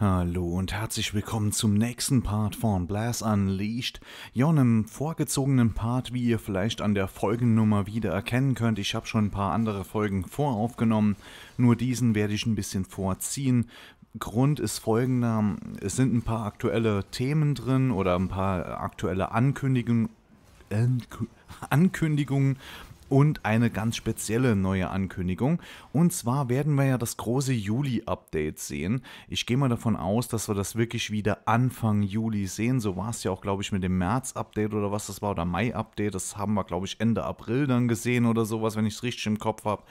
Hallo und herzlich willkommen zum nächsten Part von Blast Unleashed. Ja, einem vorgezogenen Part, wie ihr vielleicht an der Folgennummer wieder erkennen könnt. Ich habe schon ein paar andere Folgen voraufgenommen, nur diesen werde ich ein bisschen vorziehen. Grund ist folgender, es sind ein paar aktuelle Themen drin oder ein paar aktuelle Ankündigungen Ankündigungen und eine ganz spezielle neue Ankündigung. Und zwar werden wir ja das große Juli-Update sehen. Ich gehe mal davon aus, dass wir das wirklich wieder Anfang Juli sehen. So war es ja auch, glaube ich, mit dem März-Update oder was das war oder Mai-Update. Das haben wir, glaube ich, Ende April dann gesehen oder sowas, wenn ich es richtig im Kopf habe.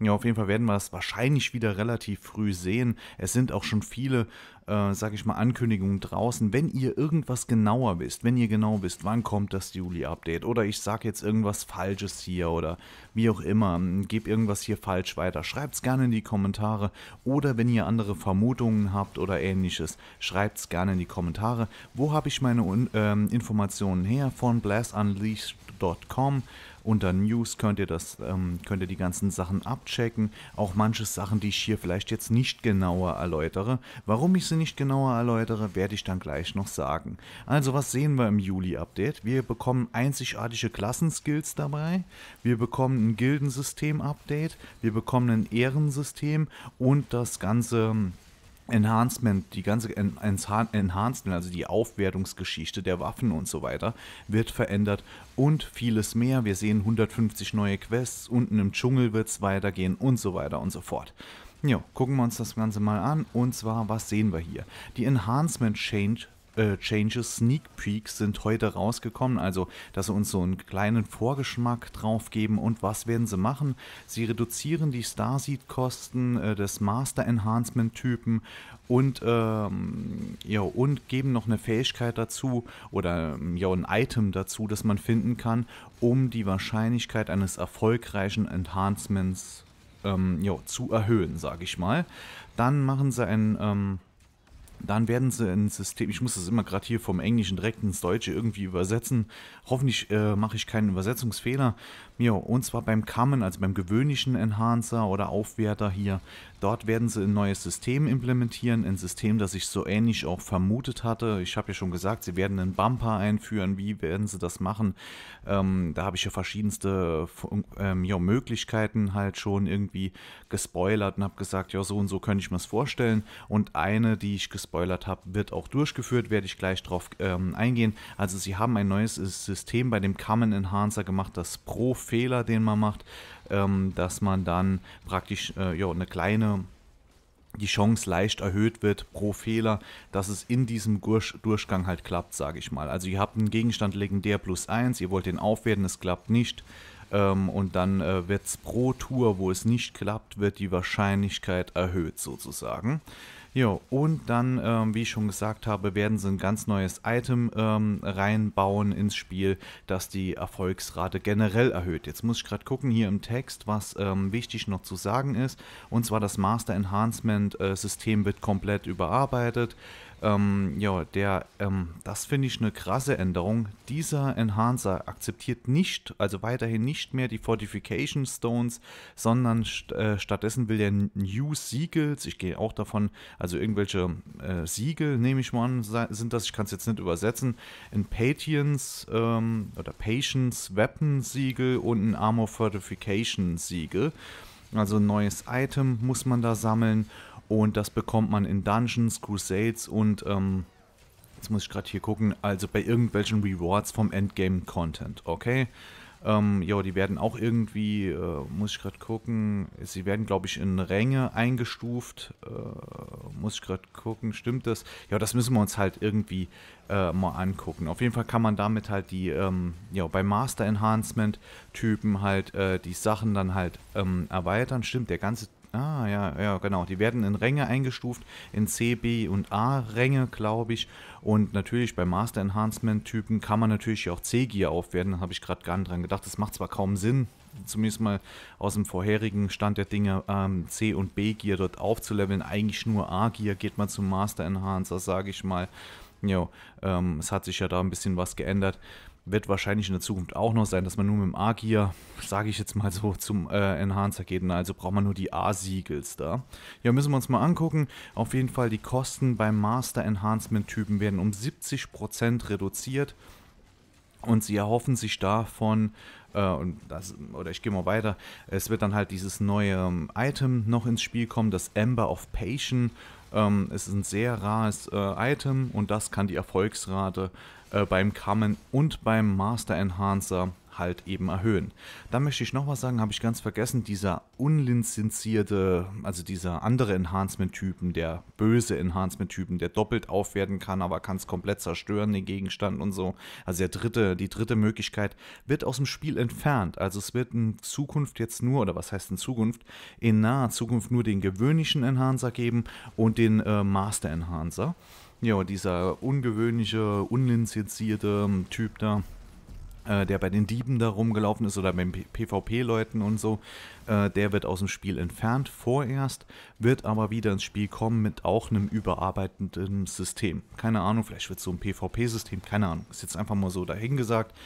Ja, auf jeden Fall werden wir es wahrscheinlich wieder relativ früh sehen. Es sind auch schon viele, äh, sag ich mal, Ankündigungen draußen. Wenn ihr irgendwas genauer wisst, wenn ihr genau wisst, wann kommt das Juli-Update oder ich sag jetzt irgendwas Falsches hier oder wie auch immer, gebe irgendwas hier falsch weiter. Schreibt es gerne in die Kommentare oder wenn ihr andere Vermutungen habt oder ähnliches, schreibt es gerne in die Kommentare. Wo habe ich meine ähm, Informationen her? Von blastunleashed.com unter News könnt ihr das, ähm, könnt ihr die ganzen Sachen abchecken. Auch manche Sachen, die ich hier vielleicht jetzt nicht genauer erläutere. Warum ich sie nicht genauer erläutere, werde ich dann gleich noch sagen. Also was sehen wir im Juli-Update? Wir bekommen einzigartige Klassenskills dabei. Wir bekommen ein Gildensystem-Update, wir bekommen ein Ehrensystem und das ganze ähm, Enhancement, die ganze en Enhancement, also die Aufwertungsgeschichte der Waffen und so weiter, wird verändert und vieles mehr. Wir sehen 150 neue Quests, unten im Dschungel wird es weitergehen und so weiter und so fort. Ja, gucken wir uns das Ganze mal an. Und zwar, was sehen wir hier? Die Enhancement Change äh, Changes, Sneak Peeks sind heute rausgekommen, also dass sie uns so einen kleinen Vorgeschmack drauf geben und was werden sie machen? Sie reduzieren die Starseed-Kosten äh, des Master Enhancement-Typen und, ähm, ja, und geben noch eine Fähigkeit dazu oder ähm, ja, ein Item dazu, das man finden kann, um die Wahrscheinlichkeit eines erfolgreichen Enhancements ähm, ja, zu erhöhen, sage ich mal. Dann machen sie ein... Ähm, dann werden sie ins System, ich muss das immer gerade hier vom Englischen direkt ins Deutsche irgendwie übersetzen. Hoffentlich äh, mache ich keinen Übersetzungsfehler. Ja, und zwar beim Common, also beim gewöhnlichen Enhancer oder Aufwerter hier. Dort werden sie ein neues System implementieren, ein System, das ich so ähnlich auch vermutet hatte. Ich habe ja schon gesagt, sie werden einen Bumper einführen. Wie werden sie das machen? Ähm, da habe ich ja verschiedenste ähm, ja, Möglichkeiten halt schon irgendwie gespoilert und habe gesagt, ja, so und so könnte ich mir das vorstellen. Und eine, die ich gespoilert gespoilert habe, wird auch durchgeführt, werde ich gleich drauf ähm, eingehen. Also sie haben ein neues System bei dem Common Enhancer gemacht, dass pro Fehler, den man macht, ähm, dass man dann praktisch äh, ja, eine kleine die Chance leicht erhöht wird pro Fehler, dass es in diesem Durchgang halt klappt, sage ich mal. Also ihr habt einen Gegenstand legendär plus 1, ihr wollt den aufwerten, es klappt nicht. Ähm, und dann äh, wird es pro Tour, wo es nicht klappt, wird die Wahrscheinlichkeit erhöht sozusagen. Jo, und dann, ähm, wie ich schon gesagt habe, werden sie ein ganz neues Item ähm, reinbauen ins Spiel, das die Erfolgsrate generell erhöht. Jetzt muss ich gerade gucken hier im Text, was ähm, wichtig noch zu sagen ist. Und zwar das Master Enhancement äh, System wird komplett überarbeitet. Ähm, ja, der, ähm, das finde ich eine krasse Änderung. Dieser Enhancer akzeptiert nicht, also weiterhin nicht mehr die Fortification Stones, sondern st äh, stattdessen will er New Siegels, ich gehe auch davon, also irgendwelche äh, Siegel, nehme ich mal an, sind das, ich kann es jetzt nicht übersetzen, ein Patience ähm, oder Patience Weapon Siegel und ein Armor Fortification Siegel. Also ein neues Item muss man da sammeln und das bekommt man in Dungeons, Crusades und, ähm, jetzt muss ich gerade hier gucken, also bei irgendwelchen Rewards vom Endgame-Content, okay? Ähm, ja, die werden auch irgendwie, äh, muss ich gerade gucken, sie werden, glaube ich, in Ränge eingestuft. Äh, muss ich gerade gucken, stimmt das? Ja, das müssen wir uns halt irgendwie äh, mal angucken. Auf jeden Fall kann man damit halt die, ähm, ja, bei Master Enhancement Typen halt äh, die Sachen dann halt ähm, erweitern. Stimmt, der ganze Ah, ja, ja, genau. Die werden in Ränge eingestuft, in C, B und A-Ränge, glaube ich. Und natürlich bei Master Enhancement-Typen kann man natürlich auch C-Gear aufwerten. Da habe ich gerade gar nicht dran gedacht. Das macht zwar kaum Sinn, zumindest mal aus dem vorherigen Stand der Dinge, ähm, C- und B-Gear dort aufzuleveln. Eigentlich nur A-Gear geht man zum Master Enhancer, sage ich mal. Jo, ähm, es hat sich ja da ein bisschen was geändert wird wahrscheinlich in der Zukunft auch noch sein, dass man nur mit dem A-Gear, sage ich jetzt mal so, zum äh, Enhancer geht. Also braucht man nur die A-Siegels da. Ja, müssen wir uns mal angucken. Auf jeden Fall, die Kosten beim Master Enhancement-Typen werden um 70% reduziert. Und sie erhoffen sich davon, äh, und das, oder ich gehe mal weiter, es wird dann halt dieses neue ähm, Item noch ins Spiel kommen, das Ember of Patient. Ähm, es ist ein sehr rares äh, Item und das kann die Erfolgsrate äh, beim Common und beim Master Enhancer halt eben erhöhen. Dann möchte ich noch was sagen, habe ich ganz vergessen, dieser unlizenzierte, also dieser andere Enhancement-Typen, der böse Enhancement-Typen, der doppelt aufwerten kann, aber kann es komplett zerstören, den Gegenstand und so. Also der dritte, die dritte Möglichkeit wird aus dem Spiel entfernt. Also es wird in Zukunft jetzt nur, oder was heißt in Zukunft, in naher Zukunft nur den gewöhnlichen Enhancer geben und den äh, Master Enhancer. Ja, dieser ungewöhnliche, unlizenzierte ähm, Typ da, äh, der bei den Dieben da rumgelaufen ist oder bei den PvP-Leuten und so, äh, der wird aus dem Spiel entfernt vorerst, wird aber wieder ins Spiel kommen mit auch einem überarbeitenden System. Keine Ahnung, vielleicht wird es so ein PvP-System, keine Ahnung, ist jetzt einfach mal so dahingesagt.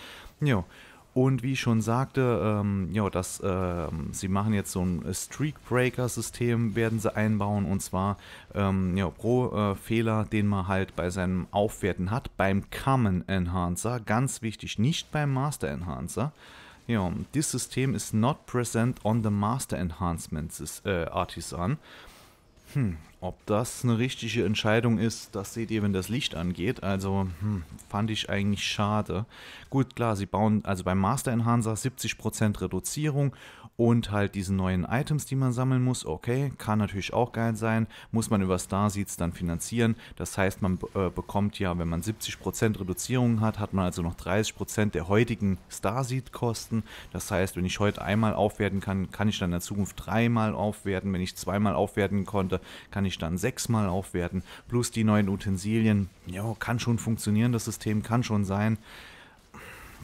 Ja, und wie ich schon sagte, ähm, ja, das, äh, sie machen jetzt so ein äh, Streak-Breaker-System, werden sie einbauen. Und zwar ähm, ja, pro äh, Fehler, den man halt bei seinem Aufwerten hat, beim Common Enhancer, ganz wichtig, nicht beim Master Enhancer. Ja, this System is not present on the Master Enhancement äh, Artisan. Hm, ob das eine richtige Entscheidung ist, das seht ihr, wenn das Licht angeht. Also hm, fand ich eigentlich schade. Gut, klar, sie bauen also beim Master Enhancer 70% Reduzierung und halt diese neuen Items, die man sammeln muss. Okay, kann natürlich auch geil sein. Muss man über Star dann finanzieren. Das heißt, man äh, bekommt ja, wenn man 70% Reduzierung hat, hat man also noch 30% der heutigen Star Kosten. Das heißt, wenn ich heute einmal aufwerten kann, kann ich dann in der Zukunft dreimal aufwerten. Wenn ich zweimal aufwerten konnte, kann ich ich dann sechsmal aufwerten, plus die neuen Utensilien. Ja, kann schon funktionieren, das System kann schon sein.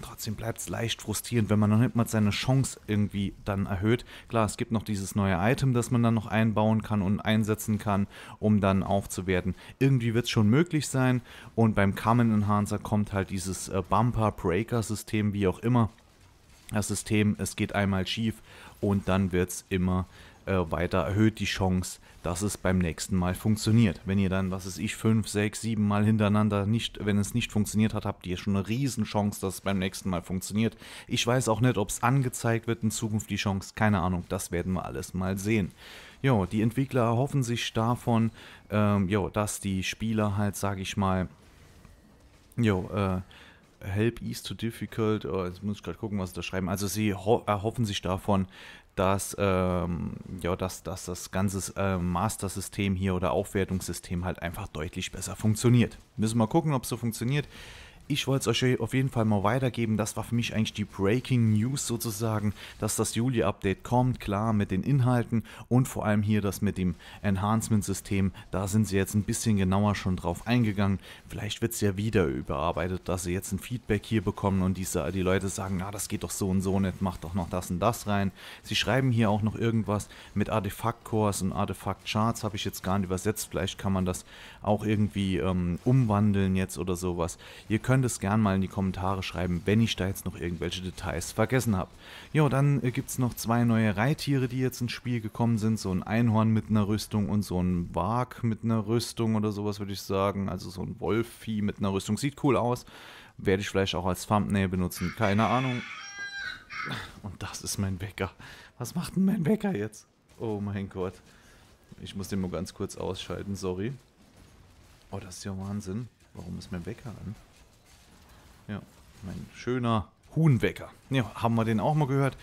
Trotzdem bleibt es leicht frustrierend, wenn man noch nicht mal seine Chance irgendwie dann erhöht. Klar, es gibt noch dieses neue Item, das man dann noch einbauen kann und einsetzen kann, um dann aufzuwerten. Irgendwie wird es schon möglich sein. Und beim Common Enhancer kommt halt dieses äh, Bumper-Breaker-System, wie auch immer. Das System, es geht einmal schief und dann wird es immer schief äh, weiter erhöht die Chance, dass es beim nächsten Mal funktioniert. Wenn ihr dann, was ist ich, fünf, sechs, sieben Mal hintereinander nicht, wenn es nicht funktioniert hat, habt ihr schon eine Riesenchance, dass es beim nächsten Mal funktioniert. Ich weiß auch nicht, ob es angezeigt wird in Zukunft die Chance, keine Ahnung, das werden wir alles mal sehen. Jo, die Entwickler erhoffen sich davon, ähm, jo, dass die Spieler halt, sag ich mal, jo, äh, Help is too difficult. Oh, jetzt muss ich gerade gucken, was sie da schreiben. Also sie erhoffen sich davon, dass, ähm, ja, dass, dass das ganze äh, Master-System hier oder Aufwertungssystem halt einfach deutlich besser funktioniert. Müssen wir mal gucken, ob es so funktioniert. Ich wollte es euch auf jeden Fall mal weitergeben. Das war für mich eigentlich die Breaking News sozusagen, dass das Juli-Update kommt. Klar, mit den Inhalten und vor allem hier das mit dem Enhancement-System. Da sind sie jetzt ein bisschen genauer schon drauf eingegangen. Vielleicht wird es ja wieder überarbeitet, dass sie jetzt ein Feedback hier bekommen und diese, die Leute sagen, na, ah, das geht doch so und so nicht, mach doch noch das und das rein. Sie schreiben hier auch noch irgendwas mit Artefakt-Cores und Artefakt-Charts, habe ich jetzt gar nicht übersetzt. Vielleicht kann man das auch irgendwie ähm, umwandeln jetzt oder sowas. Ihr könnt könnt es gern mal in die Kommentare schreiben, wenn ich da jetzt noch irgendwelche Details vergessen habe. Jo, dann äh, gibt es noch zwei neue Reittiere, die jetzt ins Spiel gekommen sind. So ein Einhorn mit einer Rüstung und so ein Wag mit einer Rüstung oder sowas würde ich sagen. Also so ein Wolfvieh mit einer Rüstung. Sieht cool aus. Werde ich vielleicht auch als Thumbnail benutzen. Keine Ahnung. Und das ist mein Wecker. Was macht denn mein Wecker jetzt? Oh mein Gott. Ich muss den mal ganz kurz ausschalten, sorry. Oh, das ist ja Wahnsinn. Warum ist mein Wecker an? Ja, mein schöner Huhnwecker. Ja, haben wir den auch mal gehört.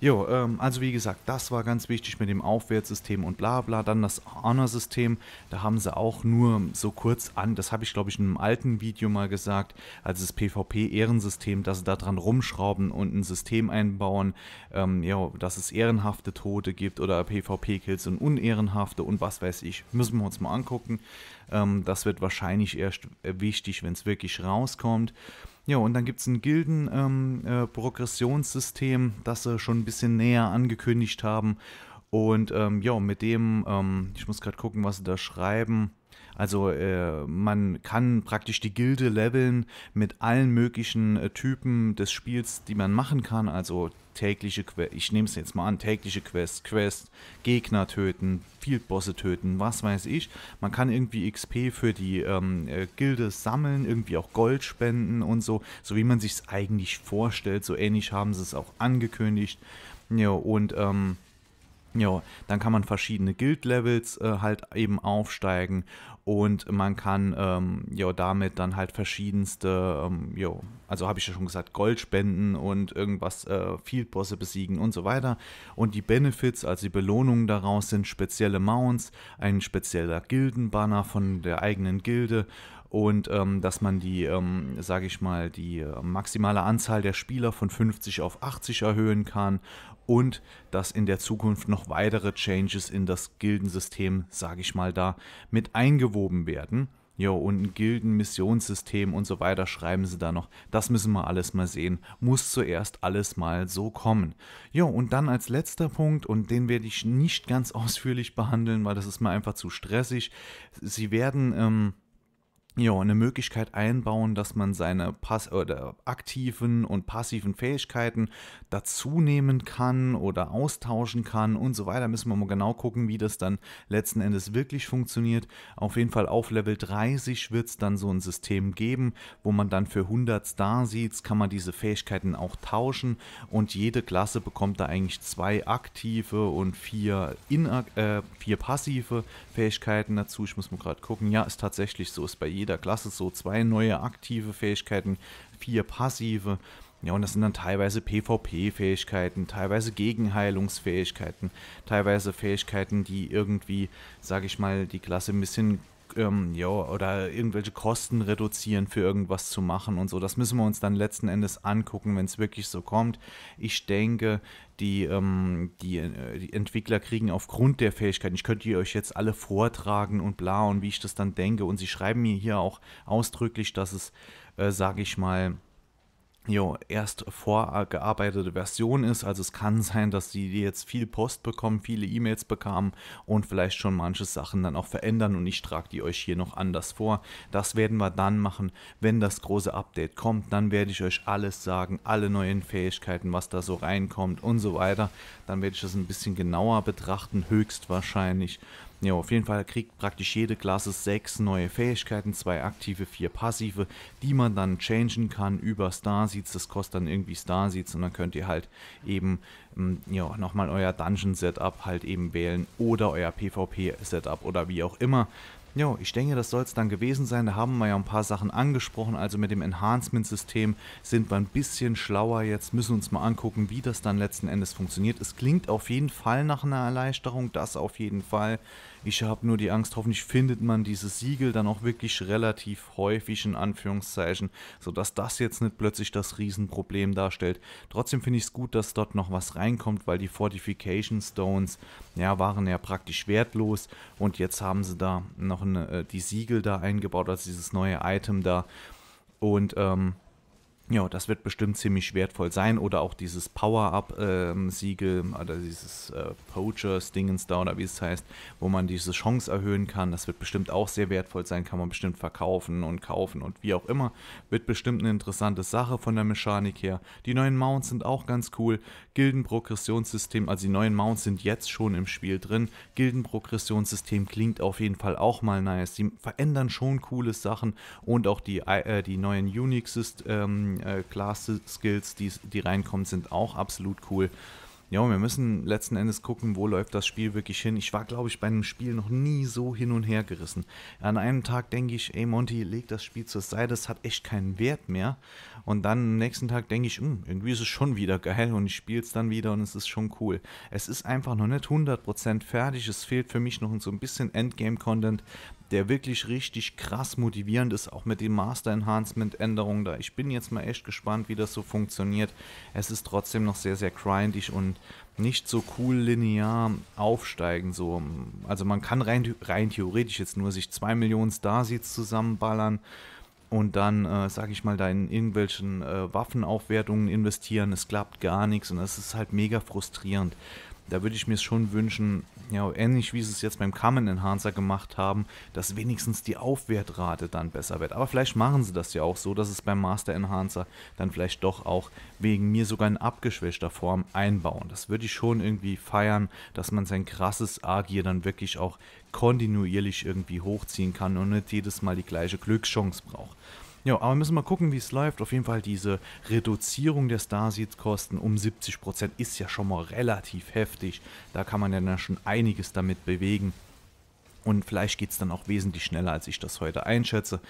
Jo, ähm, also wie gesagt, das war ganz wichtig mit dem Aufwärtssystem und bla bla. Dann das Honor-System, da haben sie auch nur so kurz an, das habe ich glaube ich in einem alten Video mal gesagt, also das PvP-Ehrensystem, dass sie da dran rumschrauben und ein System einbauen, ähm, jo, dass es ehrenhafte Tote gibt oder PvP-Kills und unehrenhafte und was weiß ich. Müssen wir uns mal angucken. Ähm, das wird wahrscheinlich erst wichtig, wenn es wirklich rauskommt. Ja, und dann gibt es ein Gilden-Progressionssystem, ähm, äh, das sie schon ein bisschen näher angekündigt haben. Und ähm, ja, mit dem, ähm, ich muss gerade gucken, was sie da schreiben. Also äh, man kann praktisch die Gilde leveln mit allen möglichen äh, Typen des Spiels, die man machen kann. Also tägliche Quests, ich nehme es jetzt mal an, tägliche Quests, Quest, Gegner töten, Fieldbosse töten, was weiß ich. Man kann irgendwie XP für die ähm, äh, Gilde sammeln, irgendwie auch Gold spenden und so, so wie man sich es eigentlich vorstellt. So ähnlich haben sie es auch angekündigt. Ja, und ähm, ja, dann kann man verschiedene Guild-Levels äh, halt eben aufsteigen und man kann ähm, ja damit dann halt verschiedenste, ähm, jo, also habe ich ja schon gesagt, Gold spenden und irgendwas äh, Fieldbosse besiegen und so weiter. Und die Benefits, also die Belohnungen daraus sind spezielle Mounts, ein spezieller Gildenbanner von der eigenen Gilde und ähm, dass man die, ähm, sage ich mal, die äh, maximale Anzahl der Spieler von 50 auf 80 erhöhen kann und dass in der Zukunft noch weitere Changes in das Gildensystem, sage ich mal, da mit eingewoben werden. Ja, und ein Gilden-Missionssystem und so weiter schreiben sie da noch. Das müssen wir alles mal sehen. Muss zuerst alles mal so kommen. Ja, und dann als letzter Punkt, und den werde ich nicht ganz ausführlich behandeln, weil das ist mir einfach zu stressig. Sie werden, ähm, ja, eine Möglichkeit einbauen, dass man seine Pass oder aktiven und passiven Fähigkeiten dazu nehmen kann oder austauschen kann und so weiter. Müssen wir mal genau gucken, wie das dann letzten Endes wirklich funktioniert. Auf jeden Fall auf Level 30 wird es dann so ein System geben, wo man dann für 100 Star sieht, kann man diese Fähigkeiten auch tauschen und jede Klasse bekommt da eigentlich zwei aktive und vier, in, äh, vier passive Fähigkeiten dazu. Ich muss mal gerade gucken. Ja, ist tatsächlich so, ist bei jedem jeder Klasse so zwei neue aktive Fähigkeiten, vier passive. Ja, und das sind dann teilweise PvP-Fähigkeiten, teilweise Gegenheilungsfähigkeiten, teilweise Fähigkeiten, die irgendwie, sage ich mal, die Klasse ein bisschen ähm, jo, oder irgendwelche Kosten reduzieren für irgendwas zu machen und so. Das müssen wir uns dann letzten Endes angucken, wenn es wirklich so kommt. Ich denke, die, ähm, die, äh, die, Entwickler kriegen aufgrund der Fähigkeiten, ich könnte die euch jetzt alle vortragen und bla und wie ich das dann denke. Und sie schreiben mir hier auch ausdrücklich, dass es, äh, sage ich mal, jo, erst vorgearbeitete Version ist. Also es kann sein, dass sie jetzt viel Post bekommen, viele E-Mails bekamen und vielleicht schon manche Sachen dann auch verändern und ich trage die euch hier noch anders vor. Das werden wir dann machen, wenn das große Update kommt. Dann werde ich euch alles sagen, alle neuen Fähigkeiten, was da so reinkommt und so weiter. Dann werde ich das ein bisschen genauer betrachten, höchstwahrscheinlich. Ja, auf jeden Fall kriegt praktisch jede Klasse sechs neue Fähigkeiten, zwei aktive, vier passive, die man dann changen kann über Starseeds. Das kostet dann irgendwie Starseeds und dann könnt ihr halt eben mm, ja, nochmal euer Dungeon-Setup halt eben wählen oder euer PvP-Setup oder wie auch immer. Jo, ich denke, das soll es dann gewesen sein. Da haben wir ja ein paar Sachen angesprochen. Also mit dem Enhancement-System sind wir ein bisschen schlauer jetzt. Müssen uns mal angucken, wie das dann letzten Endes funktioniert. Es klingt auf jeden Fall nach einer Erleichterung, das auf jeden Fall. Ich habe nur die Angst, hoffentlich findet man diese Siegel dann auch wirklich relativ häufig in Anführungszeichen, sodass das jetzt nicht plötzlich das Riesenproblem darstellt. Trotzdem finde ich es gut, dass dort noch was reinkommt, weil die Fortification Stones ja, waren ja praktisch wertlos und jetzt haben sie da noch eine, äh, die Siegel da eingebaut, also dieses neue Item da. Und ähm, ja, das wird bestimmt ziemlich wertvoll sein. Oder auch dieses Power-Up-Siegel, ähm, äh, oder dieses äh, Poachers-Dingens da, oder wie es heißt, wo man diese Chance erhöhen kann. Das wird bestimmt auch sehr wertvoll sein, kann man bestimmt verkaufen und kaufen und wie auch immer. Wird bestimmt eine interessante Sache von der Mechanik her. Die neuen Mounts sind auch ganz cool. Gildenprogressionssystem, also die neuen Mounts sind jetzt schon im Spiel drin. Gildenprogressionssystem klingt auf jeden Fall auch mal nice. Die verändern schon coole Sachen und auch die, äh, die neuen Unix-Systeme. Ähm, äh, Class-Skills, die, die reinkommen, sind auch absolut cool. Ja, wir müssen letzten Endes gucken, wo läuft das Spiel wirklich hin. Ich war, glaube ich, bei einem Spiel noch nie so hin und her gerissen. An einem Tag denke ich, ey Monty, leg das Spiel zur Seite, es hat echt keinen Wert mehr. Und dann am nächsten Tag denke ich, hm, irgendwie ist es schon wieder geil und ich spiele es dann wieder und es ist schon cool. Es ist einfach noch nicht 100% fertig, es fehlt für mich noch so ein bisschen Endgame-Content, der wirklich richtig krass motivierend ist, auch mit den Master Enhancement Änderungen da. Ich bin jetzt mal echt gespannt, wie das so funktioniert. Es ist trotzdem noch sehr, sehr grindig und nicht so cool linear aufsteigen. So. Also man kann rein, rein theoretisch jetzt nur sich 2 Millionen Starseeds zusammenballern und dann, äh, sag ich mal, da in irgendwelchen äh, Waffenaufwertungen investieren. Es klappt gar nichts und das ist halt mega frustrierend. Da würde ich mir schon wünschen, ja, ähnlich wie sie es jetzt beim Common Enhancer gemacht haben, dass wenigstens die Aufwertrate dann besser wird. Aber vielleicht machen sie das ja auch so, dass es beim Master Enhancer dann vielleicht doch auch wegen mir sogar in abgeschwächter Form einbauen. Das würde ich schon irgendwie feiern, dass man sein krasses Agier dann wirklich auch kontinuierlich irgendwie hochziehen kann und nicht jedes Mal die gleiche Glückschance braucht. Ja, aber müssen mal gucken, wie es läuft. Auf jeden Fall diese Reduzierung der Starseed-Kosten um 70% ist ja schon mal relativ heftig. Da kann man ja dann schon einiges damit bewegen. Und vielleicht geht es dann auch wesentlich schneller, als ich das heute einschätze.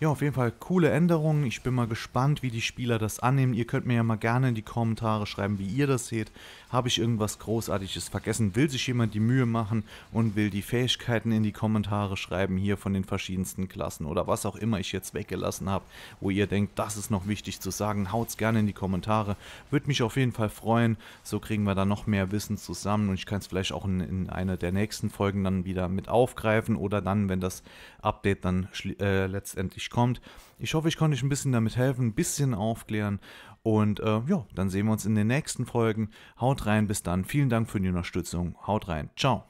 Ja, auf jeden Fall coole Änderungen. Ich bin mal gespannt, wie die Spieler das annehmen. Ihr könnt mir ja mal gerne in die Kommentare schreiben, wie ihr das seht. Habe ich irgendwas Großartiges vergessen? Will sich jemand die Mühe machen und will die Fähigkeiten in die Kommentare schreiben, hier von den verschiedensten Klassen oder was auch immer ich jetzt weggelassen habe, wo ihr denkt, das ist noch wichtig zu sagen. haut es gerne in die Kommentare. Würde mich auf jeden Fall freuen. So kriegen wir da noch mehr Wissen zusammen und ich kann es vielleicht auch in, in einer der nächsten Folgen dann wieder mit aufgreifen oder dann, wenn das Update dann äh, letztendlich wirklich kommt. Ich hoffe, ich konnte euch ein bisschen damit helfen, ein bisschen aufklären. Und äh, ja, dann sehen wir uns in den nächsten Folgen. Haut rein, bis dann. Vielen Dank für die Unterstützung. Haut rein. Ciao.